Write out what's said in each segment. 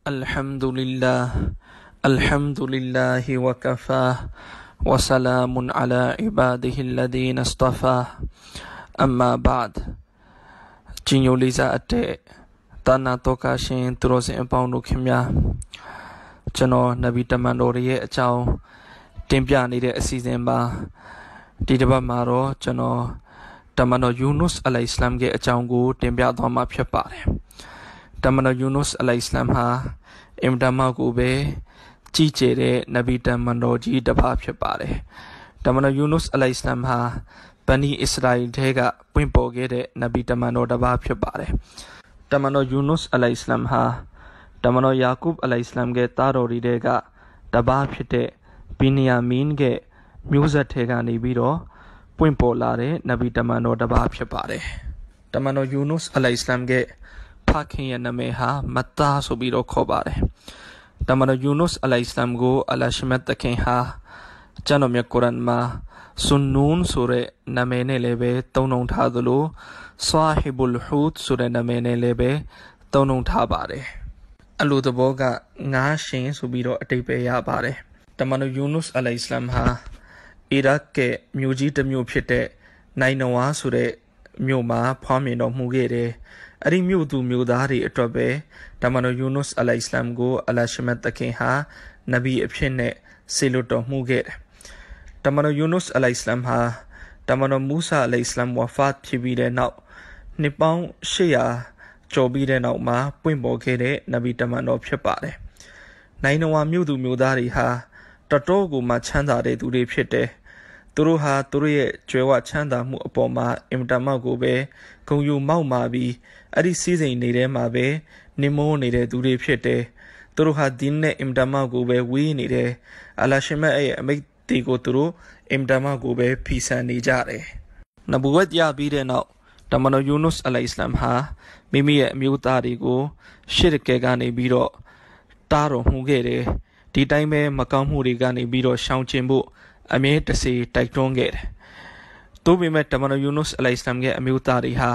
الحمد لله الحمد لله وكفاه وسلام على عباده الذين اصطفاه أما بعد ကျင်ယိုလေးစားအတဲ့တာနာတောကရှင်သူတော်စင်အပေါင်းတို့ခင်ဗျာကျွန်တော်နဗီတမန်တော်ရဲ့အကြောင်းတင်ပြနေတဲ့အစီအစဉ်ပါဒီတစ်ပတ်မှာတော့ကျွန်တော်တမန်တော်ယူနုစ်အလိုင်စလမ်ရဲ့အကြောင်းကိုတင်ပြသွားမှာဖြစ်ပါတယ်တမန်တော်ယူနုစ်အလိုင်စလမ်ဟာအင်တမကိုပဲကြီးကျယ်တဲ့နဗီတမန်တော်ကြီးတစ်ပါးဖြစ်ပါတယ်။တမန်တော်ယူနုစ်အလိုင်စလမ်ဟာဗန်နီအစ္စရာအီထဲကပွင့်ပေါ်ခဲ့တဲ့နဗီတမန်တော်တစ်ပါးဖြစ်ပါတယ်။တမန်တော်ယူနုစ်အလိုင်စလမ်ဟာတမန်တော်ယာကုပ်အလိုင်စလမ်ရဲ့ သားတော်တွေထဲကတစ်ပါးဖြစ်တဲ့ဘီနီယာမင်းရဲ့မျိုးဆက်ထဲကနေပြီးတော့ပွင့်ပေါ်လာတဲ့နဗီတမန်တော်တစ်ပါးဖြစ်ပါတယ်။တမန်တော်ယူနုစ်အလိုင်စလမ်ရဲ့ဖခင်ရဲ့နာမည်ဟာမတာဆိုပြီးတော့ခေါ်ပါတယ်။ဒါမှမဟုတ်ယူနုစ်အလိုင်စလမ်ကို အလရှမတ်တခင်ဟာကျွန်တော်မြတ်ကုရ်အာန်မှာဆွန်နူန်ဆိုတဲ့နာမည်နဲ့လည်းပဲသုံးနှုံထားသလိုဆာဟီဘူလ်ဟူဒ်ဆိုတဲ့နာမည်နဲ့လည်းပဲသုံးနှုံထားပါတယ်။အလိုသဘောကငါရှင်ဆိုပြီးတော့အတိတ်ပဲရပါတယ်။တမန်တော်ယူနုစ်အလိုင်စလမ်ဟာအီရတ်ရဲ့မြို့ကြီးတစ်မြို့ဖြစ်တဲ့နိုင်နဝါဆိုတဲ့မြို့မှာဖွားမြင်တော်မူခဲ့တယ်အဲ့ဒီမြို့သူမြို့သားတွေအတွက်ပဲဒါမန်တော်ယူနုစ်အလိုင်စလမ်ကို အလရှမတ်တခင်ဟာနဗီအဖြစ်နဲ့ဆေလွတ်တော်မူခဲ့တယ်။ဒါမန်တော်ယူနုစ်အလိုင်စလမ်ဟာဒါမန်တော်မူဆာအလိုင်စလမ်ဝါဖတ်ဖြစ်ပြီးတဲ့နောက်နှစ်ပေါင်း800ကျော်ပြီးတဲ့နောက်မှာပွင့်ပေါ်ခဲ့တဲ့နဗီတမန်တော်ဖြစ်ပါတယ်။နိုင်နဝါမြို့သူမြို့သားတွေဟာတတော်ကိုမှချမ်းသာတဲ့သူတွေဖြစ်တယ်။သူတို့ဟာသူတို့ရဲ့ကြွယ်ဝချမ်းသာမှုအပေါ်မှာအင်တာမောက်ကိုပဲဂုံယူမောက်မာပြီးအဲ့ဒီစီးစိမ်နေတဲ့မှာပဲနင်မိုးနေတဲ့သူတွေဖြစ်တယ်သူတို့ဟာဒီနဲ့အင်တာမောက်ကိုပဲဝေးနေတယ်အလာရှမတ်ရဲ့အမိတ်တီကိုသူတို့အင်တာမောက်ကိုပဲဖီဆန်နေကြတယ်နဘူဝတ်ရပြီးတဲ့နောက်တမန်တော်ယူနုစ်အလိုင်စလမ်ဟာမိမိရဲ့အမျိုးသားတွေကို ရှစ်ကဲကနေပြီးတော့တားတော်မှုခဲ့တယ်ဒီတိုင်းပဲမကောင်းမှုတွေကနေပြီးတော့ရှောင်ကျဉ်ဖို့အမြဲတစေတိုက်တွန်းခဲ့တယ်။သို့ပေမဲ့တမန်တော်ယူနုစ်အလိုင်စလမ်ရဲ့အမျိုးသားတွေဟာ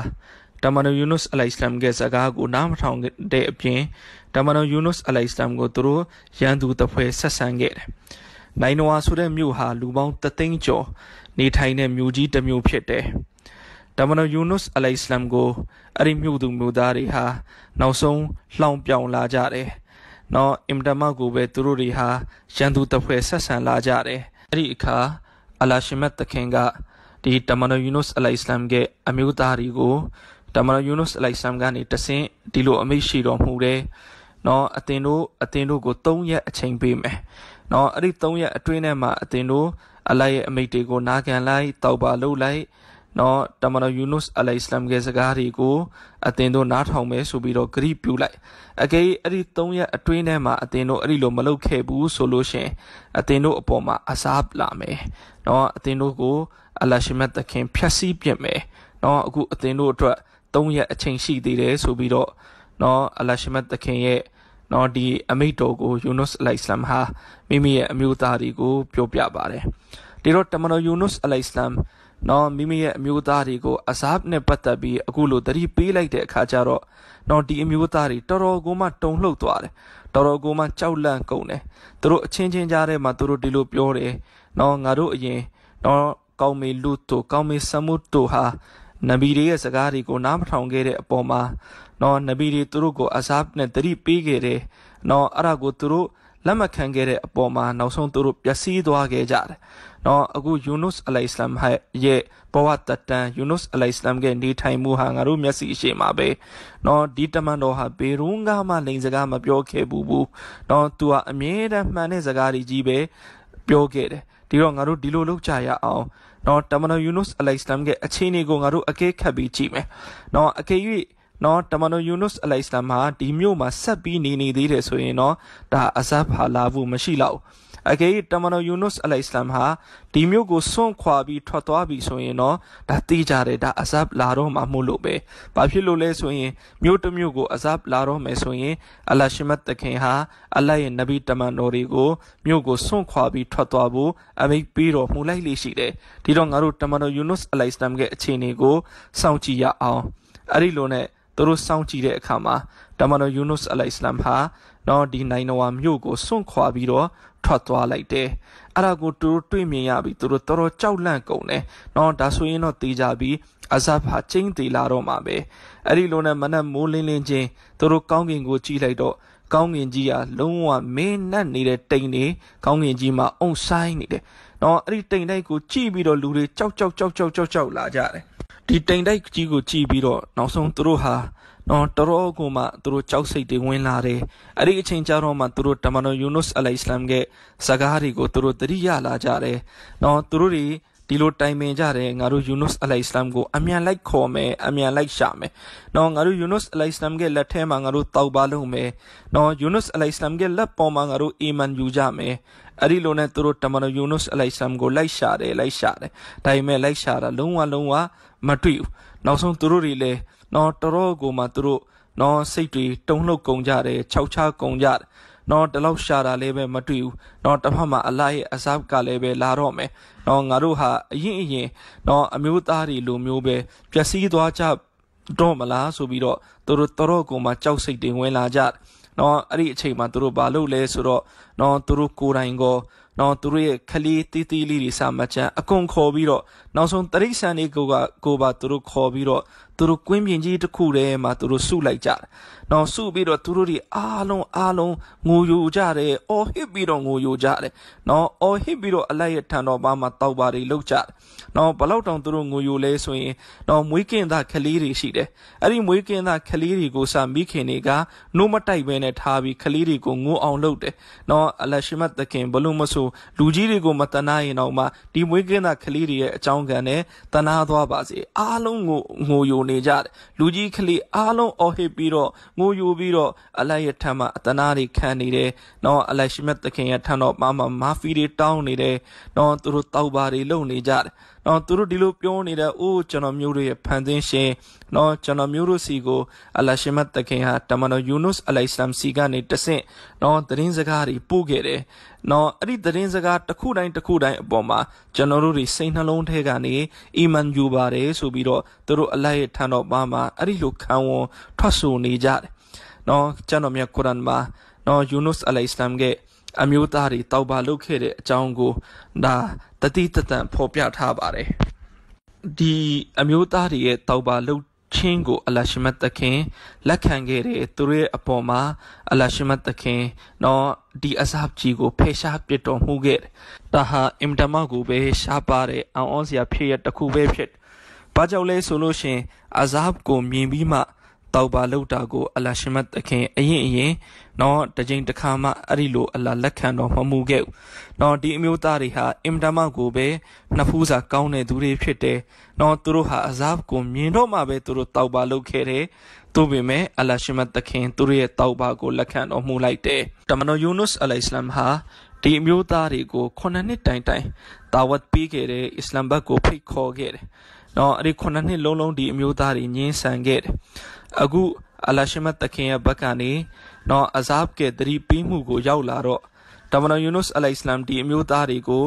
တမန်တော်ယူနုစ်အလိုင်စလမ်ရဲ့စကားကို နားမထောင်တဲ့အပြင်တမန်တော်ယူနုစ်အလိုင်စလမ်ကိုသူတို့ရန်သူတစ်ဖွဲ့ဆက်ဆံခဲ့တယ်။နိုင်နဝါဆိုတဲ့မြို့ဟာလူပေါင်းတသိန်းကျော် နေထိုင်တဲ့မြို့ကြီးတစ်မြို့ဖြစ်တယ်။တမန်တော်ယူနုစ်အလိုင်စလမ်ကိုအဲ့ဒီမြို့သူမြို့သားတွေဟာ နောက်ဆုံးလှောင်ပြောင်လာကြတယ်။နော်အင်တမတ်ကိုပဲသူတို့တွေဟာရန်သူတစ်ဖွဲ့ဆက်ဆံလာကြတယ်။အဲ့ဒီအခါအလာရှမတ်တခင်ကဒီတမန်တော်ယူနုစ်အလိုင်စလမ်ရဲ့အမျိုးသားတွေကိုတမန်တော်ယူနုစ်အလိုင်စလမ်ကနေတဆင့်ဒီလိုအမိန့်ရှိတော်မူတယ်နော်အတင်တို့အတင်တို့ကို၃ရက်အချိန်ပေးမယ်နော်အဲ့ဒီ၃ရက်အတွင်းထဲမှာအတင်တို့အလိုက်ရဲ့အမိန့်တွေကိုနာခံလိုက်တောက်ပါလုပ်လိုက်နော်တမန်တော်ယူနုစ်အလိုင်စလမ်ရဲ့စကားတွေကိုအသင်တို့နားထောင်မယ်ဆိုပြီးတော့ဂရိပြုလိုက်အကယ်အဲ့ဒီ၃ရက်အတွင်းထဲမှာအသင်တို့အဲ့ဒီလိုမလုပ်ခဲ့ဘူးဆိုလို့ရှင်အသင်တို့အပေါ်မှာအစားလာမယ်နော်အသင်တို့ကိုအလရှိမတ်သခင်ဖျက်ဆီးပြစ်မယ်နော်အခုအသင်တို့အတွက်၃ရက်အချိန်ရှိသေးတယ်ဆိုပြီးတော့နော်အလရှိမတ်သခင်ရဲ့နော်ဒီအမိတော်ကိုယူနုစ်အလိုင်စလမ်ဟာမိမိရဲ့အမျိုးသားတွေကိုပြောပြပါတယ်ဒီတော့တမန်တော်ယူနုစ်အလိုင်စလမ်နော်မိမိရဲ့အမျိုးသားတွေကိုအစားနဲ့ပတ်သက်ပြီးအခုလိုတတိပေးလိုက်တဲ့အခါကျတော့နော်ဒီအမျိုးသားတွေတော်တော်ကိုမှတုန်လှုပ်သွားတယ်တော်တော်ကိုမှကြောက်လန့်ကုန်တယ်သူတို့အချင်းချင်းကြားထဲမှာသူတို့ဒီလိုပြောတယ်နော်ငါတို့အရင်နော်ကောင်းမေလူတို့ ကောင်းမေဆမုတို့ဟာနဗီတွေရဲ့စကားတွေကိုနားမထောင်ခဲ့တဲ့အပေါ်မှာ နော်နဗီတွေသူတို့ကိုအစားနဲ့တတိပေးခဲ့တယ်နော်အဲ့ဒါကိုသူတို့လက်မခံခဲ့တဲ့အပေါ်မှာနောက်ဆုံးသူတို့ပျက်စီးသွားခဲ့ကြတယ်။နော်အခုယူနုစ်အလိုင်စလမ်ရဲ့ဘဝတတန်ယူနုစ်အလိုင်စလမ်ရဲ့နေထိုင်မှုဟာငါတို့မျက်စိအရှိမှာပဲ။နော်ဒီတမန်တော်ဟာဘေရုံကမှလိန်စကားမပြောခဲ့ဘူးဘူး။နော်သူဟာအမြဲတမ်းမှန်တဲ့စကားတွေကြီးပဲပြောခဲ့တယ်။ဒီတော့ငါတို့ဒီလိုလုပ်ကြရအောင်။နော်တမန်တော်ယူနုစ်အလိုင်စလမ်ရဲ့အခြေအနေကိုငါတို့အကဲခတ်ပြီးကြည့်မယ်။နော်အကဲ၍နော်တမန်တော်ယူနုစ်အလိုင်စလမ်ဟာဒီမြို့မှာဆက်ပြီးနေနေသေးတယ်ဆိုရင်တော့ဒါအဇဖာလာဖို့မရှိတော့အကယ်၍တမန်တော်ယူနုစ်အလိုင်စလမ်ဟာဒီမြို့ကိုစွန့်ခွာပြီးထွက်သွားပြီဆိုရင်တော့ဒါသိကြတယ်ဒါအဇပ်လာတော့မှာမို့လို့ပဲ။ဘာဖြစ်လို့လဲဆိုရင်မြို့တစ်မြို့ကိုအဇပ်လာတော့မယ်ဆိုရင်အလရှိမတ်တခင်ဟာအလရဲ့နဗီတမန်တော်တွေကိုမြို့ကိုစွန့်ခွာပြီးထွက်သွားဖို့အမိန့်ပေးတော်မူလိုက်လေရှိတယ်။ဒီတော့ငါတို့တမန်တော်ယူနုစ်အလိုင်စလမ်ရဲ့အခြေအနေကိုစောင့်ကြည့်ရအောင်။အဲ့ဒီလိုနဲ့သူတို့စောင့်ကြည့်တဲ့အခါမှာတမန်တော်ယူနုစ်အလိုင်စလမ်ဟာနော်ဒီနိုင်နဝါမြို့ကိုစွန့်ခွာပြီးတော့ထွက်သွားလိုက်တယ်။အဲ့ဒါကိုသူတို့တွေ့မြင်ရပြီးသူတို့တော်တော်ကြောက်လန့်ကုန်တယ်။နော်ဒါဆိုရင်တော့တေးကြပြီးအဇပ်ဟာချင်းတေလာတော့မှာပဲ။အဲ့ဒီလိုနဲ့မနက်မိုးလင်းလင်းချင်းသူတို့ကောင်းကင်ကိုကြည့်လိုက်တော့ကောင်းကင်ကြီးကလုံးဝမင်းနဲ့နေတဲ့တိမ်နေကောင်းကင်ကြီးမှာအုံဆိုင်နေတယ်။နော်အဲ့ဒီတိမ်တိုက်ကိုကြည့်ပြီးတော့လူတွေကြောက်ကြောက်ကြောက်ကြောက်ကြောက်ကြောက်လာကြတယ်။ဒီတိမ်တိုက်ကြီးကိုကြည့်ပြီးတော့နောက်ဆုံးသူတို့ဟာနော်တော်တော်ကိုမှသူတို့ကြောက်စိတ်တွေဝင်လာတယ်အဲ့ဒီအချိန်ကြတော့မှသူတို့တမန်တော်ယူနုစ်အလိုင်စလမ်ကစကားတွေကိုသူတို့တရိရလာကြတယ်နော်သူတို့တွေဒီလိုတိုင်ပင်ကြတယ်ငါတို့ယူနုစ်အလိုင်စလမ်ကိုအမြန်လိုက်ခေါ်မယ်အမြန်လိုက်ရှာမယ်နော်ငါတို့ယူနုစ်အလိုင်စလမ်ကလက်ထဲမှာငါတို့တောက်ပါလုပ်မယ်နော်ယူနုစ်အလိုင်စလမ်ကလက်ပေါ်မှာငါတို့အီမန်ယူကြမယ်အဲ့ဒီလိုနဲ့သူတို့တမန်တော်ယူနုစ်အလိုင်စလမ်ကိုလိုက်ရှာတယ်လိုက်ရှာတယ်ဒါပေမဲ့လိုက်ရှာတာလုံးဝလုံးဝမတွေ့ဘူးနောက်ဆုံးသူတို့တွေလည်းနော်တော်တော်ကိုမှသူတို့နော်စိတ်တွေတုံ့လှုပ်ကုန်ကြတယ်ခြောက်ခြားကုန်ကြတယ်နော်တလောက်ရှာတာလည်းပဲမတွေ့ဘူးနော်တစ်ဖက်မှာအလိုက်အစားကလည်းပဲလာတော့မယ်နော်ငါတို့ဟာအရင်အရင်နော်အမျိုးသားတွေလိုမျိုးပဲပျက်စီးသွားကြတော့မလားဆိုပြီးတော့သူတို့တော်တော်ကိုမှကြောက်စိတ်တွေဝင်လာကြတယ်နော်အဲ့ဒီအချိန်မှာသူတို့ဘာလုပ်လဲဆိုတော့နော်သူတို့ကိုယ်တိုင်ကောနော်သူတို့ရဲ့ခလေးတီးတီးလေးတွေစာမချမ်းအကုန်ခေါ်ပြီးတော့နောက်ဆုံးတရိษံလေးကိုကကိုပါသူတို့ခေါ်ပြီးတော့သူတို့ကွင်းပြင်ကြီးတစ်ခုထဲမှာသူတို့စုလိုက်ကြတယ်။နောက်စုပြီးတော့သူတို့တွေအားလုံးအားလုံးငိုယိုကြတယ်။အော်ဟစ်ပြီးတော့ငိုယိုကြတယ်။နောက်အော်ဟစ်ပြီးတော့အလိုက်ရထံတော်ပါမှာတောက်ပါတွေလှုပ်ကြတယ်။နောက်ဘလောက်တောင်သူတို့ငိုယိုလဲဆိုရင်နောက်မွေးကင်းသားကလေးတွေရှိတယ်။အဲ့ဒီမွေးကင်းသားကလေးတွေကိုစာမိခင်တွေကနှုတ်မတိုက်ဘဲနဲ့ထားပြီးကလေးတွေကိုငိုအောင်လှုပ်တယ်။နောက်အလရှမတ်သခင်ဘလို့မဆိုလူကြီးတွေကိုမတနာရင်တော့မှဒီမွေးကင်းသားကလေးတွေရဲ့အကြောင်းခံနဲ့တနာသွားပါစေ။အားလုံးငိုငိုယိုနေကြတယ်လူကြီးကလေးအားလုံးအော်ဟစ်ပြီးတော့ငိုယူပြီးတော့အလိုက်ရဲ့ထံမှာအတနာတွေခံနေတယ်နော်အလိုက်ရှိမြတ်သခင်ရဲ့ထံတော်မှာမာဖီတွေတောင်းနေတယ်နော်သူတို့တောက်ပါတွေလုံနေကြတယ်နော်သူတို့ဒီလိုပြောနေတဲ့အိုးကျွန်တော်မျိုးတို့ရဲ့ဖန်သင်းရှင်နော်ကျွန်တော်မျိုးတို့စီကိုအလရှိမတ်တခင်ဟာတမန်တော်ယူနုစ်အလိုင်စလမ်စီကနေတဆင့်နော်သတင်းစကားတွေပို့ခဲ့တယ်နော်အဲ့ဒီသတင်းစကားတစ်ခုတိုင်းတစ်ခုတိုင်းအပေါ်မှာကျွန်တော်တို့တွေစိတ်နှလုံးထဲကနေအီမန်ယူပါတယ်ဆိုပြီးတော့သူတို့အလိုက်ရဲ့ထံတော်ပါမှာအဲ့ဒီလိုခံဝန်ထွက်ဆိုနေကြတယ်နော်ကျွန်တော်မြတ်ကုရ်အန်မှာနော်ယူနုစ်အလိုင်စလမ်ကအမျိုးသားတွေတောက်ပါလုပ်ခဲ့တဲ့အကြောင်းကိုဒါတတိတတန်ဖော်ပြထားပါတယ်ဒီအမျိုးသားတွေရဲ့တောက်ပါလှုပ်ချင်းကို အလရှိမတ်တခင်လက်ခံခဲ့တဲ့သူတို့ရဲ့အပေါ်မှာအလရှိမတ်တခင်တော့ဒီအစာကြီးကိုဖယ်ရှားပစ်တော်မူခဲ့တာဟာအင်တမကိုပဲရှားပါတဲ့အံ့ဩစရာဖြစ်ရတစ်ခုပဲဖြစ်ဘာကြောင့်လဲဆိုလို့ရှင်အဇာဘ်ကိုမြင်ပြီးမှတောက်ပါလောက်တာကိုအလရှမတ်သခင်အရင်အရင်နော်တကြိမ်တစ်ခါမှအဲ့ဒီလိုအလလက်ခံတော်မမူခဲ့ဘူးနော်ဒီအမျိုးသားတွေဟာအင်တမကိုပဲနှစ်ဖူးစာကောင်းတဲ့သူတွေဖြစ်တယ်နော်သူတို့ဟာအဇာဘ်ကိုမြင်တော့မှပဲသူတို့တောက်ပါလောက်ခဲ့တယ်သို့ပေမဲ့အလရှမတ်သခင်သူတို့ရဲ့တောက်ပါကိုလက်ခံတော်မူလိုက်တယ်တမန်တော်ယူနုစ်အလိုင်စလမ်ဟာဒီအမျိုးသားတွေကိုခုနှစ်နှစ်တိုင်တိုင်တာဝတ်ပေးခဲ့တယ်အစ္စလမ်ဘတ်ကိုဖိတ်ခေါ်ခဲ့တယ်။နော်အဲ့ဒီခုနှစ်နှစ်လုံးလုံးဒီအမျိုးသားတွေငင်းဆန်ခဲ့တယ်။အခုအလရှမတ်တခင်ရဲ့ဘက်ကနေနော်အဇာဘ်ကဲတရီပီးမှုကိုရောက်လာတော့တမန်တော်ယူနုစ်အလိုင်စလမ်ဒီအမျိုးသားတွေကို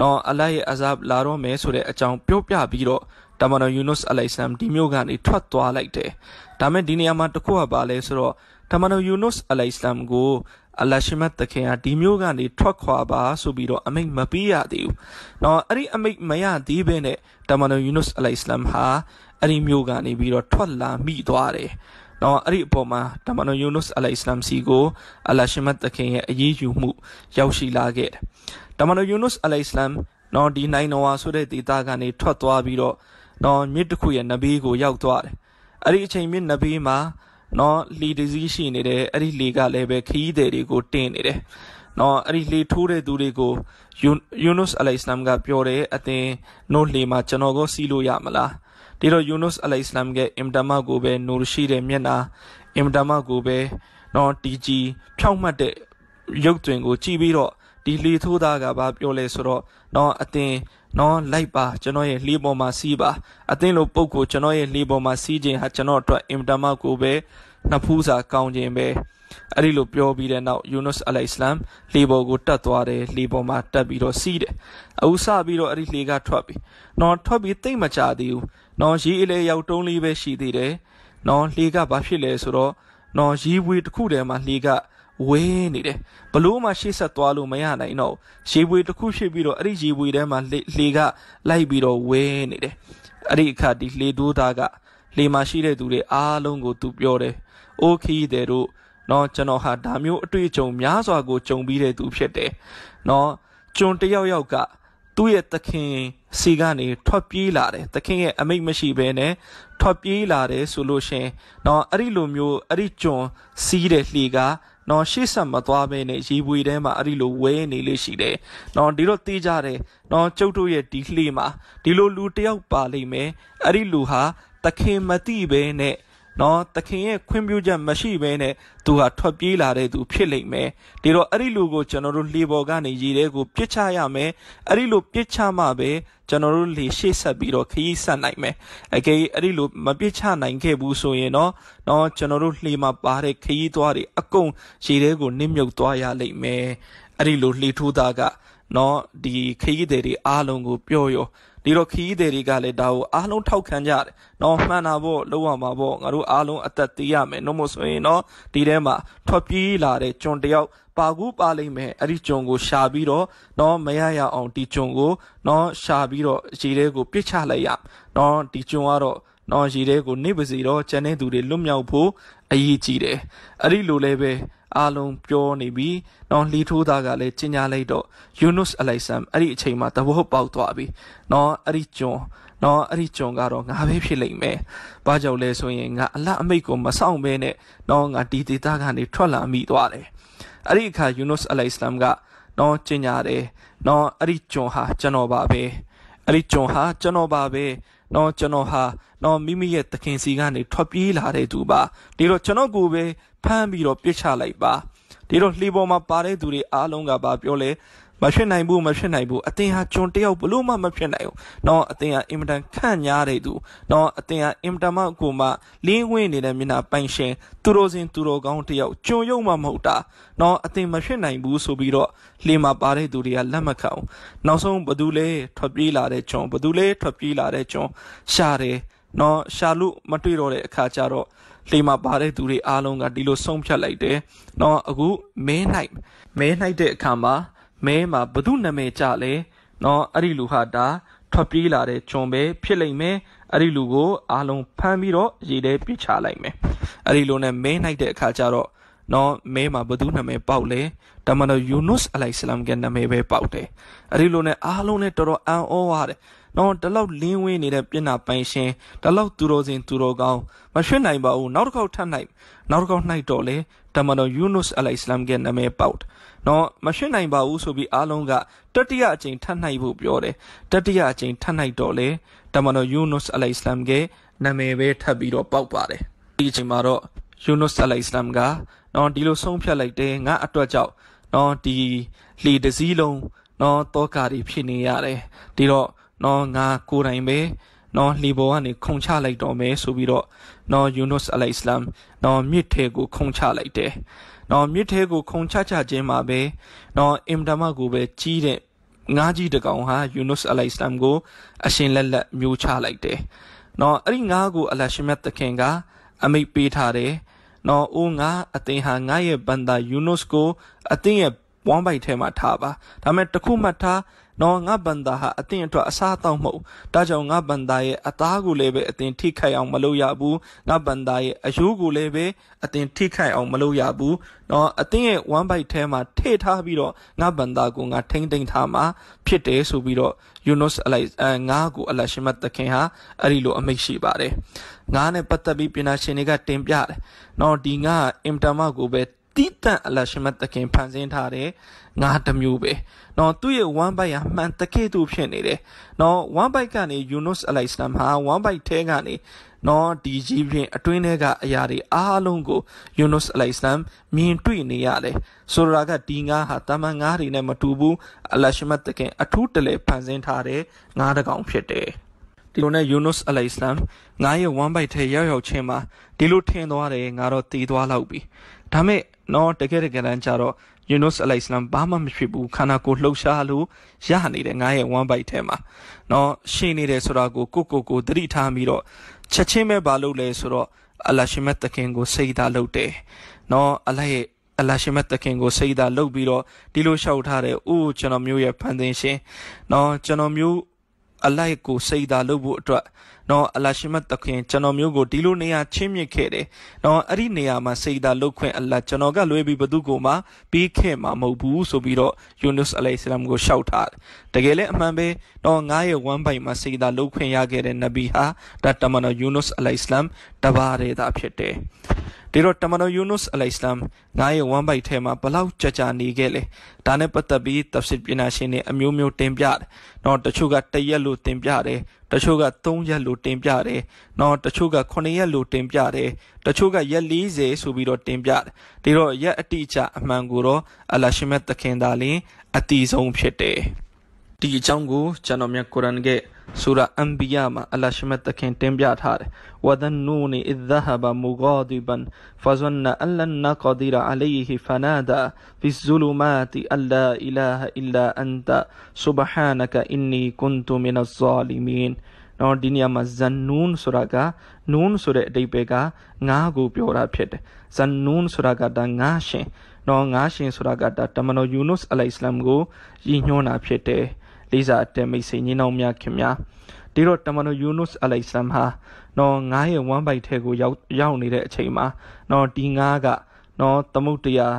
နော်အလရဲ့အဇာဘ်လာတော့မယ်ဆိုတဲ့အကြောင်းပြောပြပြီးတော့တမန်တော်ယူနုစ်အလိုင်စလမ်ဒီမျိုးကနေထွက်သွားလိုက်တယ်။ဒါမဲ့ဒီနေရာမှာတခုကပါလဲဆိုတော့တမန်တော်ယူနုစ်အလိုင်စလမ်ကိုအလရှမတ်တခင်ကဒီမျိုးကနေထွက်ခွာပါဆိုပြီးတော့အမိတ်မပေးရသေးဘူး။နော်အဲ့ဒီအမိတ်မရသေးဘဲနဲ့တမန်တော်ယူနုစ်အလိုင်စလမ်ဟာအဲ့ဒီမျိုးကနေပြီးတော့ထွက်လာမိသွားတယ်။နော်အဲ့ဒီအပေါ်မှာတမန်တော်ယူနုစ်အလိုင်စလမ်စီကိုအလရှမတ်တခင်ရဲ့အရေးယူမှုရောက်ရှိလာခဲ့တယ်။တမန်တော်ယူနုစ်အလိုင်စလမ်နော်ဒီနိုင်နော်ဝါဆိုတဲ့ဒေသကနေထွက်သွားပြီးတော့နော်မြစ်တစ်ခုရဲ့နဘေးကို ရောက်သွားတယ်။အဲ့ဒီအချိန်မြစ်နဘေးမှာနော်လီတစည်းရှိနေတယ်အဲ့ဒီလီကလည်းပဲခီးသည်တွေကို တင်နေတယ်နော်အဲ့ဒီလေထိုးတဲ့သူတွေကိုယူနုစ်အလိုင်စလမ်ကပြောတယ်အသင်နို့လေမှာကျွန်တော်ကိုစီးလို့ရမလားဒီတော့ယူနုစ်အလိုင်စလမ်ကအင်တမကိုပဲနူရရှိတဲ့မျက်နာအင်တမကိုပဲနော်တီဂျီဖြောက်မှတ်တဲ့ရုပ်တွင်ကို ကြည့်ပြီးတော့ဒီလေထိုးသားကဘာပြောလဲဆိုတော့နော်အသင်နော်လိုက်ပါကျွန်တော်ရဲ့လှေပေါ်မှာစီးပါအသင်းလိုပုံကိုကျွန်တော်ရဲ့လှေပေါ်မှာစီးခြင်းဟာကျွန်တော်အတွက်အင်တာမကိုပဲနှစ်ဖူးစာ ကောင်းခြင်းပဲအဲ့ဒီလိုပြောပြီးတဲ့နောက်ယူနစ်အလိုင်စလမ်လှေပေါ်ကိုတက်သွားတယ်လှေပေါ်မှာတက်ပြီးတော့စီးတယ်အခုစပြီးတော့အဲ့ဒီလှေကထွက်ပြီနော်ထွက်ပြီးတိတ်မချသေးဘူးနော်ရေအလေရောက်တုံးလေးပဲရှိသေးတယ်နော်လှေကဘာဖြစ်လဲဆိုတော့နော်ရေဝေတစ်ခုထဲမှာလှေကဝဲနေတယ်ဘလို့မှရှေ့ဆက်သွားလို့မရနိုင်တော့ရေပွေတစ်ခုဖြစ်ပြီးတော့အဲ့ဒီရေပွေထဲမှာလှေကလိုက်ပြီးတော့ဝဲနေတယ်အဲ့ဒီအခါဒီလှေတိုးသားကလှေမှာရှိတဲ့သူတွေအားလုံးကိုသူပြောတယ်အိုခီးတယ်တို့နော်ကျွန်တော်ဟာဒါမျိုးအတွေ့အကြုံများစွာကိုကြုံပြီးတဲ့သူဖြစ်တယ်နော်ကျွန်တယောက်ယောက်ကသူ့ရဲ့သခင်စီကနေထွက်ပြေးလာတယ်သခင်ရဲ့အမိတ်မရှိဘဲနဲ့ထွက်ပြေးလာတယ်ဆိုလို့ရှင်เนาะအဲ့ဒီလိုမျိုးအဲ့ဒီကျွန်စီးတဲ့လှေကနော်ရှေ့ဆက်မသွားဘဲနဲ့ရေပွေထဲမှာအဲ့ဒီလိုဝဲနေလေးရှိတယ်နော်ဒီတော့သိကြတယ်နော်ကျုပ်တို့ရဲ့ဒီလှေမှာဒီလိုလူတယောက်ပါလိမ့်မယ်အဲ့ဒီလူဟာသခင်မတိဘဲနဲ့နော်သခင်ရဲ့ခွင့်ပြုချက်မရှိဘဲနဲ့သူဟာထွက်ပြေးလာတဲ့သူဖြစ်လိမ့်မယ်ဒီတော့အဲ့ဒီလူကိုကျွန်တော်တို့လေပေါ်ကနေရေထဲကိုပြစ်ချရမယ်အဲ့ဒီလိုပြစ်ချမှပဲကျွန်တော်တို့လေရှေ့ဆက်ပြီးတော့ခရီးဆက်နိုင်မယ်အကယ်အဲ့ဒီလိုမပြစ်ချနိုင်ခဲ့ဘူးဆိုရင်တော့နော်ကျွန်တော်တို့လေမှာပါတဲ့ခရီးသွားတွေအကုန်ရေထဲကိုနစ်မြုပ်သွားရလိမ့်မယ်အဲ့ဒီလိုလှေထိုးတာကနော်ဒီခရီးသည်တွေအားလုံးကိုပြောရောဒီတော့ခီးတွေတွေကလည်းဒါကိုအားလုံးထောက်ခံကြတယ်နော်မှန်တာပေါ့လောက်ရမှာပေါ့ငါတို့အားလုံးအသက်သေးရမယ်နှုတ်မဆိုရင်တော့ဒီထဲမှာထွက်ပြေးလာတဲ့ကျွန်တယောက်ပါကူပါလိမ့်မယ်အဲ့ဒီဂျုံကိုရှာပြီးတော့တော့မရရအောင်ဒီဂျုံကိုတော့ရှာပြီးတော့ရေထဲကိုပြစ်ချလိုက်ရတော့ဒီဂျုံကတော့တော့ရေထဲကိုနေပါစီတော့ဂျန်တဲ့သူတွေလွတ်မြောက်ဖို့အရေးကြီးတယ်အဲ့ဒီလိုလည်းပဲအားလုံးပြောနေပြီးနော်လီထိုးသားကလည်းကျင်ညာလိုက်တော့ယူနုစ်အလိုက်ဆမ်အဲ့ဒီအချိန်မှာတဘုတ်ပေါက်သွားပြီနော်အဲ့ဒီကျွန်းနော်အဲ့ဒီကြုံကတော့ငါပဲဖြစ်လိမ့်မယ်။ဘာကြောင့်လဲဆိုရင်ငါအလအမိတ်ကိုမဆောင်ဘဲနဲ့နော်ငါဒီဒေတာကနေထွက်လာမိသွားတယ်။အဲ့ဒီအခါယူနုစ်အလိုင်စလမ်ကနော်ကျင်ညာတယ်။နော်အဲ့ဒီကြုံဟာကျွန်တော်ပါပဲ။အဲ့ဒီကြုံဟာကျွန်တော်ပါပဲ။နော်ကျွန်တော်ဟာနော်မိမိရဲ့သခင်စီကနေထွက်ပြေးလာတဲ့သူပါဒီတော့ကျွန်တော်ကိုပဲဖမ်းပြီးတော့ပြစ်ချလိုက်ပါဒီတော့လှေပေါ်မှာပါတဲ့သူတွေအားလုံးကပါပြောလဲမဖြစ်နိုင်ဘူးမဖြစ်နိုင်ဘူးအတင်ဟာကျွန်တယောက်ဘလို့မှမဖြစ်နိုင်ဘူးနော်အတင်ဟာအင်မတန်ခန့်ညားတဲ့သူနော်အတင်ဟာအင်မတန်မှကိုမှလင်းဝင်နေတဲ့မျက်နှာပိုင်ရှင်သူတော်စင်သူတော်ကောင်းတယောက်ကျွန်ရုံမှမဟုတ်တာနော်အတင်မဖြစ်နိုင်ဘူးဆိုပြီးတော့လေမှာပါတဲ့သူတွေကလက်မခံဘူးနောက်ဆုံးဘသူလဲထွက်ပြေးလာတဲ့ကျွန်ဘသူလဲထွက်ပြေးလာတဲ့ကျွန်ရှာတယ်နော်ရှာလို့မတွေ့တော့တဲ့အခါကျတော့လေမှာပါတဲ့သူတွေအားလုံးကဒီလိုဆုံးဖြတ်လိုက်တယ်နော်အခုမဲနိုင်မဲနိုင်တဲ့အခါမှာမဲမှာဘသူနာမည်ကြလဲနော်အဲ့ဒီလူဟာဒါထွက်ပြေးလာတဲ့ဂျွန်ပဲဖြစ်လိမ့်မယ်အဲ့ဒီလူကို အားလုံးဖမ်းပြီးတော့ရေထဲပြစ်ချလိုက်မယ်အဲ့ဒီလိုနဲ့မဲနိုင်တဲ့အခါကျတော့နော်မဲမှာဘသူနာမည်ပေါက်လဲတမန်တော်ယူနုစ်အလိုင်ဆလမ်ကနာမည်ပဲပေါက်တယ်အဲ့ဒီလိုနဲ့အားလုံးနဲ့တော်တော်အံ့ဩရတယ်နော်တလောက်လင်းဝင်းနေတဲ့ပြင်နာပိုင်ရှင်တလောက်သူတော်စင်သူတော်ကောင်းမရွှေ့နိုင်ပါဘူးနောက်တစ်ခေါက်ထပ်နိုင်နောက်တစ်ခေါက်၌တော့လေတမန်တော်ယူနုစ်အလိုင်စလမ်ရဲ့နာမည်ပေါက်နော်မရှိနိုင်ပါဘူးဆိုပြီးအားလုံးကတတိယအကြိမ်ထပ်နိုင်ဖို့ပြောတယ်တတိယအကြိမ်ထပ်နိုင်တော့လေတမန်တော်ယူနုစ်အလိုင်စလမ်ရဲ့နာမည်ပဲထပ်ပြီးတော့ပေါက်ပါတယ်ဒီအချိန်မှာတော့ယူနုစ်အလိုင်စလမ်ကနော်ဒီလိုဆုံးဖြတ်လိုက်တယ်ငါအတွက်ကြောင့်နော်ဒီလေတစည်းလုံးနော်တောကာတွေဖြစ်နေရတယ်ဒီတော့နော်ငါကိုယ်တိုင်ပဲနော်လီဘိုကနေခုံချလိုက်တော့မယ်ဆိုပြီးတော့နော်ယူနုစ်အလိုင်စလမ်နော်မြစ်ထဲကိုခုံချလိုက်တယ်နော်မြစ်ထဲကိုခုံချချခြင်းမှာပဲနော်အင်ဒမကိုပဲကြီးတဲ့ငါးကြီးတကောင်ဟာယူနုစ်အလိုင်စလမ်ကို အရှင်လက်လက်မျိုးချလိုက်တယ်နော်အဲ့ဒီငါးကိုအလရှမတ်သခင်က အမိတ်ပေးထားတယ်နော်အိုးငါအသင်ဟာငါရဲ့ဘန်တာယူနုစ်ကိုအသင်ရဲ့ပွမ်းပိုက်ထဲမှာထားပါဒါမဲ့တခုမှတ်ထားနော်ငါဘန္တာဟာအသင်အတွက်အစားအသောက်မဟုတ်ဒါကြောင့်ငါဘန္တာရဲ့အသားကိုလည်းပဲအသင်ထိခိုက်အောင်မလုပ်ရဘူးငါဘန္တာရဲ့အယိုးကိုလည်းပဲအသင်ထိခိုက်အောင်မလုပ်ရဘူးနော်အသင်ရဲ့ one byte ထဲမှာထည့်ထားပြီးတော့ငါဘန္တာကိုငါထိမ့်သိမ့်ထားမှာဖြစ်တယ်ဆိုပြီးတော့ Yunus အလိုက်ငါကိုအလရှိမတ်တခင်ဟာအဲ့ဒီလိုအမိန့်ရှိပါတယ်ငါနဲ့ပတ်သက်ပြီးပညာရှင်တွေကတင်ပြတယ်နော်ဒီငါအင်တမကိုပဲတီးတန့်အလရှမတ်တခင်ဖန်ဆင်းထားတဲ့ငါးတစ်မျိုးပဲ။နော်သူ့ရဲ့ one bite ဟာမှန်တကယ်သူဖြစ်နေတယ်။နော် one bite ကနေ Yunus alayhis salam ဟာ one bite ထဲကနေနော်ဒီကြီးဖြင့်အတွင်းထဲကအရာတွေအားလုံးကို Yunus alayhis salam မြင်တွေ့နေရတယ်။ဆိုလိုတာကဒီငါးဟာတမန်ငါးတွေနဲ့မတူဘူး။အလရှမတ်တခင်အထူးတလဲဖန်ဆင်းထားတဲ့ငါးတစ်ကောင်ဖြစ်တယ်။ဒီလိုနဲ့ Yunus alayhis salam ငါရဲ့ one bite ထဲရောက်ရောက်ချင်းမှာဒီလိုထင်းသွားတယ်ငါတော့တေးသွားလောက်ပြီ။ဒါမဲ့နော်တကယ်တကယ်တမ်းကျတော့ Yunus အလိုင်စလမ်ဘာမှမဖြစ်ဘူးခန္ဓာကိုယ်လှုပ်ရှားလို့ရနေတဲ့ငါရဲ့1 byte ထဲမှာနော်ရှင်းနေတယ်ဆိုတာကိုကိုကိုကိုသတိထားပြီးတော့ချက်ချင်းပဲဘာလုပ်လဲဆိုတော့အလရှိမတ်တခင်ကို စိတ်သာလုပ်တယ်နော်အလရဲ့အလရှိမတ်တခင်ကိုစိတ်သာလုပ်ပြီးတော့ဒီလိုလျှောက်ထားတယ်အိုးကျွန်တော်မျိုးရဲ့ဖန်သင်ရှင် နော်ကျွန်တော်မျိုးအလိုက်ကိုစိတ်သာလုပ်ဖို့အတွက်နော်အလရှမတ်တခင်ကျွန်တော်မျိုးကိုဒီလိုနေရာချင်းမြစ်ခဲ့တယ်နော်အဲ့ဒီနေရာမှာစိတ်သာလုတ်ခွင့်အလကျွန်တော်ကလွဲပြီးဘသူကိုမှပြီးခဲ့မှာမဟုတ်ဘူးဆိုပြီးတော့ယူနုစ်အလိုင်ဆလမ်ကိုရှောက်ထားတယ်တကယ်လည်းအမှန်ပဲနော်ငါရဲ့ဝမ်းပိုင်မှာစိတ်သာလုတ်ခွင့်ရခဲ့တဲ့နဗီဟာဒါတမန်တော်ယူနုစ်အလိုင်ဆလမ်တပါးရတာဖြစ်တယ်ဒီတော့တမန်တော်ယူနုစ်အလိုင်ဆလမ်ငါရဲ့ဝမ်းပိုက်ထဲမှာဘလောက်ကြကြနေခဲ့လဲဒါနဲ့ပတ်သက်ပြီးတဖ်စစ်ပညာရှင်တွေအမျိုးမျိုးတင်ပြတယ်။တော့တချို့ကတရက်လို့တင်ပြတယ်တချို့က3ရက်လို့တင်ပြတယ်။နော်တချို့က9ရက်လို့တင်ပြတယ်။တချို့ကရက်40ဆိုပြီးတော့တင်ပြတယ်။ဒါတော့ရက်အတိအကျအမှန်ကိုတော့အလရှိမတ်သခင်သာလင်အတိဆုံးဖြစ်တယ်။ဒီအကြောင်းကိုကျွန်တော်မြတ်ကုရ်အာန်ကဆိုရာအမ်ဘီယာမှာအလရှမတ်တခင်တင်ပြထားတယ်ဝဒန်နူနီအစ်ဇဟဘမူဂါဒီဘန်ဖဇွန်နအလန်နကဒီရာအလัยဟီဖနာဒာဖီဇူလူမာတီအလာအီလာဟအီလာအန်တဆူဘဟာနကအင်နီကွန်တူမင်အဇာလီမင်နော်ဒီနေရာမှာဇန်နူန်ဆိုတာကနူန်ဆိုတဲ့အဓိပ္ပာယ်ကငါးကိုပြောတာဖြစ်တယ်ဇန်နူန်ဆိုတာကဒါငါးရှင်နော်ငါးရှင်ဆိုတာကဒါတမန်တော်ယူနုစ်အလိုင်စလမ်ကိုရည်ညွှန်းတာဖြစ်တယ်။လေးစားအတဲမိတ်ဆွေညီနောင်များခင်များဒီတော့တမန်တော်ယူနုစ်အလိုင်ဆမ်ဟာနော်ငားရဲ့1 byte ထဲကိုရောက်ရောက်နေတဲ့အချိန်မှာနော်ဒီငားက နော်သမုတ်တရား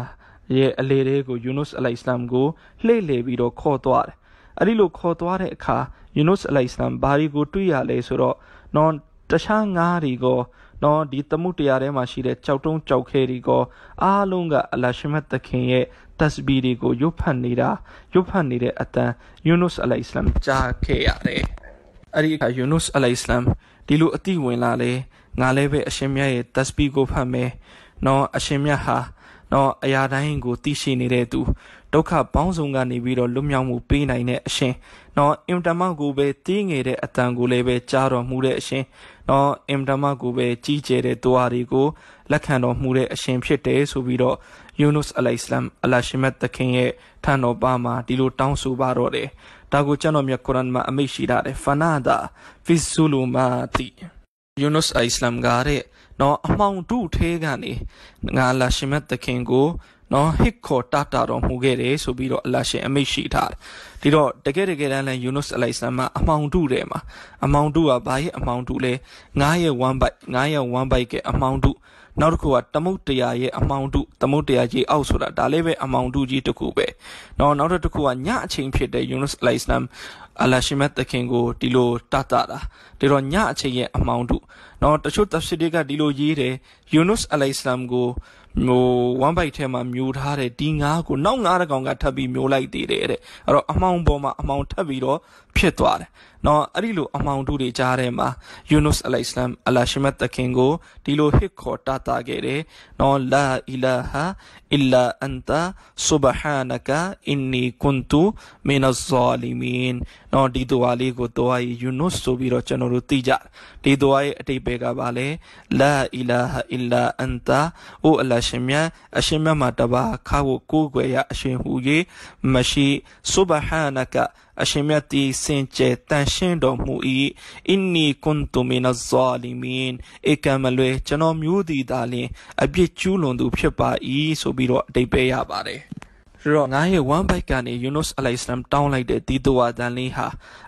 ရဲ့အလေတွေကိုယူနုစ်အလိုင်ဆမ်ကိုလှည့်လည်ပြီးတော့ခေါ်သွားတယ်အဲ့ဒီလိုခေါ်သွားတဲ့အခါယူနုစ်အလိုင်ဆမ်ဘာတွေကို တွေ့ရလဲဆိုတော့နော်တခြားငားတွေကိုနော်ဒီသမုတ်တရားထဲမှာရှိတဲ့ကြောက်တုံးကြောက်ခဲတွေကိုအားလုံးကအလရှမတ်သခင်ရဲ့တက်စဘီတွေကိုရုပ်ဖတ်နေတာရုပ်ဖတ်နေတဲ့အတန်ယူနုစ်အလိုင်စလမ်ကြားခဲ့ရတယ်။အဲဒီအခါယူနုစ်အလိုင်စလမ်ဒီလိုအတိဝင်လာလေငါလည်းပဲအရှင်မြတ်ရဲ့တက်စဘီကိုဖတ်မယ်။နော်အရှင်မြတ်ဟာနော်အရာတိုင်းကိုသိရှိနေတဲ့သူဒုက္ခပေါင်းစုံကနေပြီးတော့လွတ်မြောက်မှုပေးနိုင်တဲ့အရှင်နော်အင်တမကိုပဲတီးငယ်တဲ့အတန်ကိုလည်းပဲကြားတော်မူတဲ့အရှင်နော်အင်တမကိုပဲကြီးကျယ်တဲ့တရားတွေကိုလက်ခံတော်မူတဲ့အရှင်ဖြစ်တယ်ဆိုပြီးတော့ယူနုစ်အလိုင်စလမ်အလရှိမတ်တခင်ရဲ့ထံတော်ပါမှာဒီလိုတောင်းဆိုပါတော့တယ်ဒါကိုကျွန်တော်မြတ်ကုရ်အာန်မှာအမိန့်ရှိတာတယ်ဖနာဒာဖစ်ဆူလူမာတီယူနုစ်အလိုင်စလမ်ကတဲ့နော်အမှောင်တုထဲကနေငါအလရှိမတ်တခင်ကိုနော်ဟစ်ခေါ်တတာတော်မူခဲ့တယ်ဆိုပြီးတော့အလရှင်အမိတ်ရှိထားတယ်။ဒီတော့တကယ်တကယ်တမ်းလဲယူနုစ်အလိုက်စမ်မှာအမောင်တုထဲမှာအမောင်တုကဘာရဲ့အမောင်တုလဲငားရဲ့1 byte ငားရဲ့1 byte ကအမောင်တုနောက်တစ်ခုကသမုတ်တရားရဲ့အမောင်တုသမုတ်တရားကြီးအောက်ဆိုတာဒါလည်းပဲအမောင်တုကြီးတစ်ခုပဲနော်နောက်တစ်ခုကညအချိန်ဖြစ်တဲ့ Yunus al-Islam အလရှိမတ်တခင်ကိုဒီလိုတတတာဒီတော့ညအချိန်ရဲ့အမောင်တုနော်တချို့တပ်စစ်တွေကဒီလိုရေးတယ် Yunus al-Islam ကိုဟိုဝမ်ဘိုက်ထဲမှာမျိုးထားတဲ့ဒီငါးကိုနောက်ငါးတကောင်ကထပ်ပြီးမျိုးလိုက်သေးတယ်တဲ့အဲ့တော့အမောင်ပေါ်မှာအမောင်ထပ်ပြီးတော့ဖြစ်သွားတယ်။နော်အဲ့ဒီလိုအမှောင်တုတွေကြားထဲမှာယူနုစ်အလိုင်စလမ်အလာရှမတ်တခင်ကိုဒီလိုဟစ်ခေါ်တာတာခဲ့တယ်။နော်လာအီလာဟာအီလာအန်တာဆူဘဟာနကာအင်နီကွန်တူမင်နဇာလီမင်နော်ဒီတို့ဟာလေးကိုတော့ယူနုစ်ဆိုပြီးတော့ကျွန်တော်တို့သိကြတယ်။ဒီတို့ရဲ့အတိတ်ပဲကပါလေလာအီလာဟာအီလာအန်တာအိုအလာရှင်မြတ်အရှင်မြတ်မှာတပါခါဖို့ကိုးကွယ်ရအရှင်ဟူကြီးမရှိဆူဘဟာနကာအရှင်မြတ်သည်စင်ကြယ်တန်ရှင်းတော်မူ၏အင်းနီကွန်တူမီနဇာလီမင်ဧကံမလွဲကျွန်တော်မျိုးသည်သာလျှင်အပြစ်ကျူးလွန်သူ ဖြစ်ပါ၏ဆိုပြီးတော့အတိတ်ပဲရပါတယ်ဆိုတော့ငါရဲ့ one bike ကနေ Yunus alayhis salam တောင်းလိုက်တဲ့ဒီတူဝါတန်လေးဟာ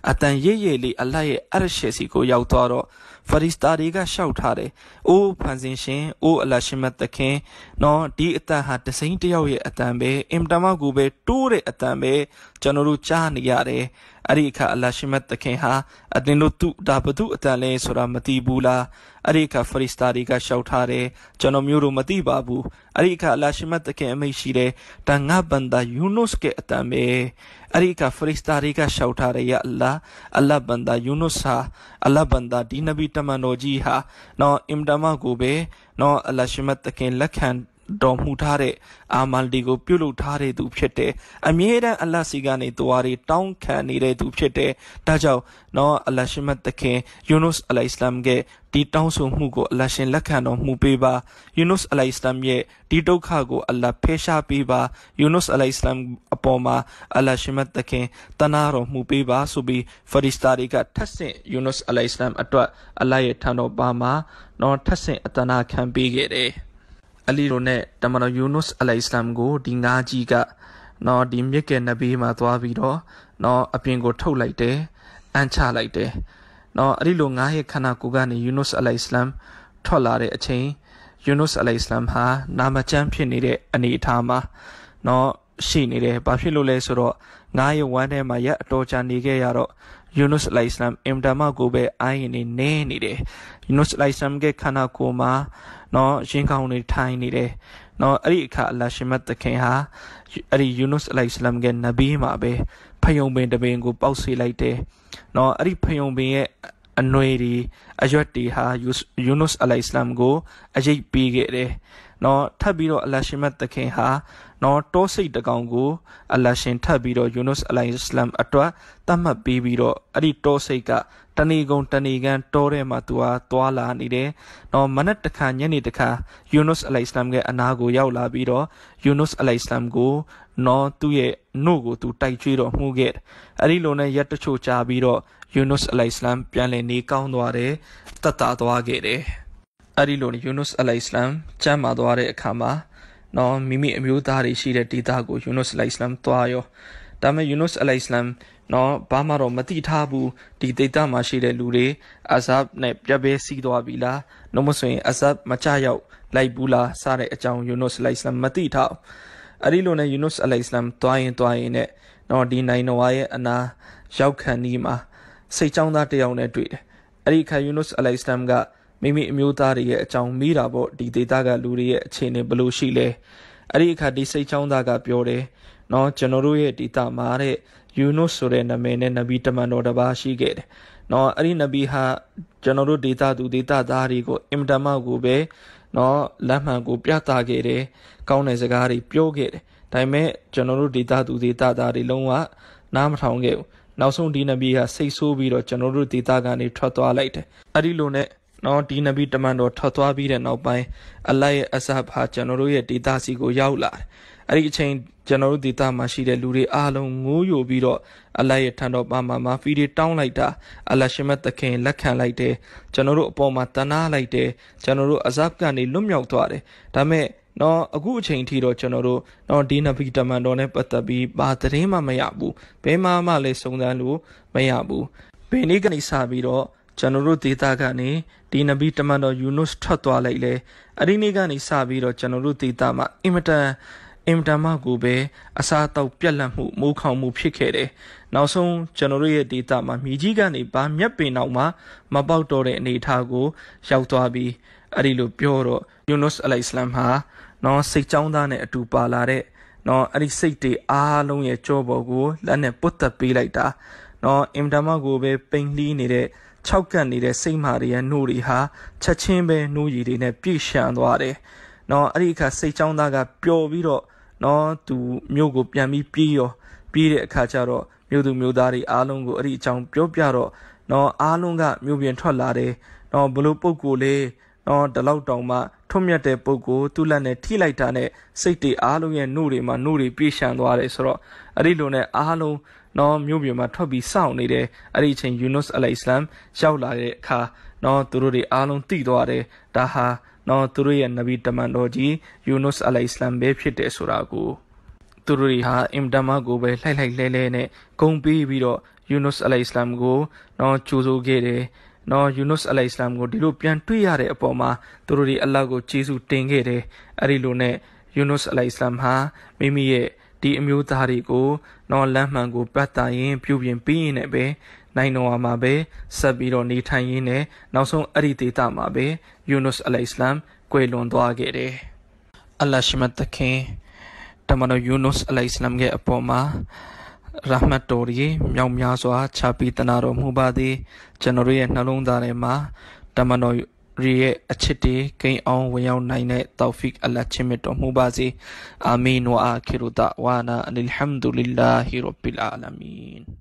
အတန်ရရလေးအလတ်ရဲ့အရရှေစီကိုရောက်သွားတော့ဖရစ္စတာတွေကရှောက်ထားတယ်။အိုးဖန်ဆင်ရှင်၊အိုးအလရှင်မသခင်။နော်ဒီအတန်ဟာတစိမ့်တယောက်ရဲ့အတန်ပဲ။အင်တမကူပဲတိုးတဲ့အတန်ပဲကျွန်တော်တို့ကြားနေရတယ်အဲ့ဒီအခါအလရှိမတ်သခင်ဟာအသင်တို့သူ့ဒါဘသူအတန်လဲဆိုတာမသိဘူးလားအဲ့ဒီအခါဖရစ်စတာတွေကရှောက်ထားတယ်ကျွန်တော်မျိုးတို့မသိပါဘူးအဲ့ဒီအခါအလရှိမတ်သခင်အမိန့်ရှိတယ်တန်ငါဘန္ဒာယူနုစ်ရဲ့အတန်ပဲအဲ့ဒီအခါဖရစ်စတာတွေကရှောက်ထားတယ်ယာအလ္လာ အလ္လာဘန္ဒာယူနုစ်ဟာအလ္လာဘန္ဒာဒီနဗီတမန်တော်ကြီးဟာနော်အင်တမကိုပဲနော်အလရှိမတ်သခင်လက်ခံတော်မူထားတဲ့အာမန်တီကို ပြုတ်လုထားတဲ့သူဖြစ်တယ်။အမြဲတမ်းအလတ်စီကနေသွားတွေတောင်းခံနေတဲ့သူဖြစ်တယ်။ဒါကြောင့်နော်အလရှမတ်သခင်ယူနုစ်အလိုင်စလမ်ကဒီတောင်းဆိုမှုကိုအလရှင်လက်ခံတော်မူပေးပါယူနုစ်အလိုင်စလမ်ရဲ့ဒီဒုက္ခကိုအလဖယ်ရှားပေးပါယူနုစ်အလိုင်စလမ်အပေါ်မှာအလရှမတ်သခင်တနာတော်မူပေးပါဆိုပြီးဖရစ်စတာတွေကထပ်ဆင့်ယူနုစ်အလိုင်စလမ်အတွက်အလရဲ့ထံတော်ပါမှာနော်ထပ်ဆင့်အတနာခံပေးခဲ့တယ်။အလီတို့နဲ့တမန်တော်ယူနုစ်အလိုင်စလမ်ကိုဒီငါးကြီးကနော်ဒီမြစ်ကနဘေးမှာသွားပြီးတော့နော်အပြင်ကိုထုတ်လိုက်တယ်အန်ချလိုက်တယ်နော်အဲ့ဒီလိုငါးရဲ့ခန္ဓာကိုယ်ကနေယူနုစ်အလိုင်စလမ်ထွက်လာတဲ့အချိန်ယူနုစ်အလိုင်စလမ်ဟာနာမကျန်းဖြစ်နေတဲ့အနေအထားမှာနော်ရှိနေတယ်ဘာဖြစ်လို့လဲဆိုတော့ငါးရဲ့ဝမ်းထဲမှာရက်အတော်ကြာနေခဲ့ရတော့ယူနုစ်အလိုင်စလမ်အင်တာမကိုပဲအိုင်းနေနေနေတယ်ယူနုစ်အလိုင်စလမ်ကခန္ဓာကိုယ်မှာနော်ရှင်ကောင်းတွေထိုင်နေတယ်နော်အဲ့ဒီအခါအလ္လာရှင်မတ်သခင်ဟာအဲ့ဒီယူနုစ်အလိုင်စလမ်ကနဗီမှာပဲဖယုံပင်တပင်ကိုပေါက်စေလိုက်တယ်နော်အဲ့ဒီဖယုံပင်ရဲ့အနွယ်တွေအရွက်တွေဟာယူနုစ်အလိုင်စလမ်ကိုအယိတ်ပေးခဲ့တယ်နော်ထပ်ပြီးတော့ election မတခင်ဟာနော်တောစိတ်တကောင်ကို election ထပ်ပြီးတော့ Yunus Al Islam အတွက်သတ်မှတ်ပြီးပြီးတော့အဲ့ဒီတောစိတ်ကတဏီကုံတဏီကန်တောထဲမှာသူဟာသွာလာနေတယ်နော်မနက်တခါညနေတခါ Yunus Al Islam ရဲ့အနာကိုရောက်လာပြီးတော့ Yunus Al Islam ကိုနော်သူ့ရဲ့နှုတ်ကိုသူတိုက်ကျွေးတော်မှုခဲ့အဲ့ဒီလိုနဲ့ရက်တချို့ကြာပြီးတော့ Yunus Al Islam ပြန်လည်နေကောင်းသွားတယ်တတ်တာသွားခဲ့တယ်အဲ့ဒီလိုယူနုစ်အလိုင်စလမ်ကျမ်းမာသွားတဲ့အခါမှာနော်မိမိအမျိုးသားတွေရှိတဲ့ဒေသကိုယူနုစ်အလိုင်စလမ်သွားရောဒါပေမဲ့ယူနုစ်အလိုင်စလမ်နော်ဘာမှတော့မတိထားဘူးဒီဒေသမှာရှိတဲ့လူတွေအဇပ်နဲ့ပြပဲစီးသွားပြီလားနှုတ်မဆိုရင်အဇပ်မချရောက်လိုက်ဘူးလားစတဲ့အကြောင်းယူနုစ်အလိုင်စလမ်မတိထားအဲ့ဒီလိုနဲ့ယူနုစ်အလိုင်စလမ်တွားရင်တွားရင်နဲ့နော်ဒီနိုင်နဝါရဲ့အနာရောက်ခံဒီမှာစိတ်ကြောင်းသားတယောက်နဲ့တွေ့တယ်အဲ့ဒီခါယူနုစ်အလိုင်စလမ်ကမိမိအမျိုးသားတွေရဲ့အကြောင်းမေးတာပေါ့ဒီဒေသကလူတွေရဲ့အခြေအနေဘယ်လိုရှိလဲအဲ့ဒီအခါဒီစိတ်ချောင်းသားကပြောတယ်နော်ကျွန်တော်တို့ရဲ့ဒေသမှာတဲ့ယူနုဆိုတဲ့နာမည်နဲ့နဗီတမန်တော်တစ်ပါးရှိခဲ့တယ်နော်အဲ့ဒီနဗီဟာကျွန်တော်တို့ဒေသသူဒေသသားတွေကိုအင်တာမကိုပဲနော်လက်မှန်ကိုပြသခဲ့တယ်ကောင်းတဲ့စကားတွေပြောခဲ့တယ်ဒါပေမဲ့ကျွန်တော်တို့ဒေသသူဒေသသားတွေလုံးဝနားမထောင်ခဲ့ဘူးနောက်ဆုံးဒီနဗီဟာစိတ်ဆိုးပြီးတော့ကျွန်တော်တို့ဒေသကနေထွက်သွားလိုက်တယ်အဲ့ဒီလိုနဲ့နော်ဒီနဗီတမန်တော်ထွက်သွားပြီးတဲ့နောက်ပိုင်းအလိုက်ရဲ့အဆပ်ဟာကျွန်တော်တို့ရဲ့ဒေသစီကိုရောက်လာတယ်အဲ့ဒီအချိန်ကျွန်တော်တို့ဒေသမှာရှိတဲ့လူတွေအားလုံးငိုးယိုပြီးတော့အလိုက်ရဲ့ထံတော်ပါမှာမာဖီတွေတောင်းလိုက်တာအလရှိမတ်သခင်လက်ခံလိုက်တယ်ကျွန်တော်တို့အပေါ်မှာတနာလိုက်တယ်ကျွန်တော်တို့အဇပ်ကနေလွတ်မြောက်သွားတယ်ဒါမဲ့နော်အခုအချိန်ထိတော့ကျွန်တော်တို့နော်ဒီနဗီတမန်တော်နဲ့ပတ်သက်ပြီးဘာသတင်းမှမရဘူးဘယ်မှမှလည်းစုံစမ်းလို့မရဘူးဘယ်နေ့ကနေစပြီးတော့ကျွန်တော်တို့ဒေတာကနေဒီနဘီတမန်တော်ယူနုစ်ထွက်သွားလိုက်လေအဲ့ဒီနေ့ကနေစပြီးတော့ကျွန်တော်တို့ဒေတာမှာအင်မတန်အင်တမကိုပဲအစာတောက်ပြက်လက်မှုမိုးခေါင်မှုဖြစ်ခဲ့တယ်။နောက်ဆုံးကျွန်တော်တို့ရဲ့ဒေတာမှာမြေကြီးကနေဗာမျက်ပင်နောက်မှာမပေါက်တော့တဲ့အနေအထားကို ရောက်သွားပြီးအဲ့ဒီလိုပြောတော့ယူနုစ်အလိုင်စလမ်ဟာနော်စိတ်ကြောင်းသားနဲ့အတူပါလာတဲ့နော်အဲ့ဒီစိတ်တွေအားလုံးရဲ့ကြောပေါ်ကိုလက်နဲ့ပုတ်သက်ပေးလိုက်တာနော်အင်တမကိုပဲပိန်လှီးနေတဲ့၆ကန့်နေတဲ့စိတ်မာတွေရဲ့နှိုးတွေဟာချက်ချင်းပဲနှိုးရည်တွေနဲ့ပြည့်ရှံသွားတယ်။နော်အဲ့ဒီအခါစိတ်ချောင်းသားကပျော်ပြီးတော့နော်သူမြို့ကိုပြန်ပြီးပြေးရောပြေးတဲ့အခါကျတော့မြို့သူမြို့သားတွေအားလုံးကိုအဲ့ဒီအကြောင်းပြောပြတော့နော်အားလုံးကမြို့ပြင်ထွက်လာတယ်။နော်ဘလို့ပုံကိုလေနော်ဒီလောက်တောင်မှထွတ်မြတ်တဲ့ပုံကိုသူ့လက်နဲ့ထိလိုက်တာနဲ့စိတ်တွေအားလုံးရဲ့နှိုးတွေမှာနှိုးတွေပြေရှံသွားတယ်ဆိုတော့အဲ့ဒီလိုနဲ့အားလုံးနော်မြို့ပြင်မှာထွက်ပြီးစောင့်နေတယ်အဲ့ဒီအချိန်ယူနွတ်အလိုင်စလမ်ရောက်လာတဲ့အခါနော်သူတို့တွေအားလုံးတိသွားတယ်ဒါဟာနော်သူတို့ရဲ့နဗီတမန်တော်ကြီးယူနွတ်အလိုင်စလမ်ပဲဖြစ်တယ်ဆိုတာကိုသူတို့တွေဟာအင်တမကိုပဲလှိုက်လှိုက်လဲလဲနဲ့ဂုံပေးပြီးတော့ယူနွတ်အလိုင်စလမ်ကိုနော်ကြိုးဆိုခဲ့တယ်နော်ယူနုစ်အလိုင်စလမ်ကိုဒီလိုပြန်တွေ့ရတဲ့အပေါ်မှာသူတို့ဒီအလ္လာဟ်ကိုကျေးဇူးတင်ခဲ့တယ်အဲ့ဒီလိုနဲ့ယူနုစ်အလိုင်စလမ်ဟာမိမိရဲ့ဒီအမျိုးသားတွေကိုနော်လမ်းမှန်ကိုပတ်တန်ရင်ပြုပြင်ပြီးရင်လည်းပဲနိုင်တော်မှာပဲဆက်ပြီးတော့နေထိုင်ရင်းနဲ့နောက်ဆုံးအဲ့ဒီဒေသမှာပဲယူနုစ်အလိုင်စလမ်ကွယ်လွန်သွားခဲ့တယ်။အလ္လာရှိမတ်တခင်တမန်တော်ယူနုစ်အလိုင်စလမ်ရဲ့အပေါ်မှာရဟမတ်တော်ရေမြောက်များစွာချပီးတနာတော်မူပါသည်ကျွန်တော်ရဲ့နှလုံးသားထဲမှာတမန်တော်ရီရဲ့အချစ်တေဂိမ်းအောင်ဝင်ရောက်နိုင်တဲ့တောက်ဖီအလတ်ချင်းမြတ်တော်မူပါစေအာမင်ဝါအာခိရူဒဝါနာအလ်ဟမ်ဒူလ illah ရဘ်ဘီလ်အာလမင်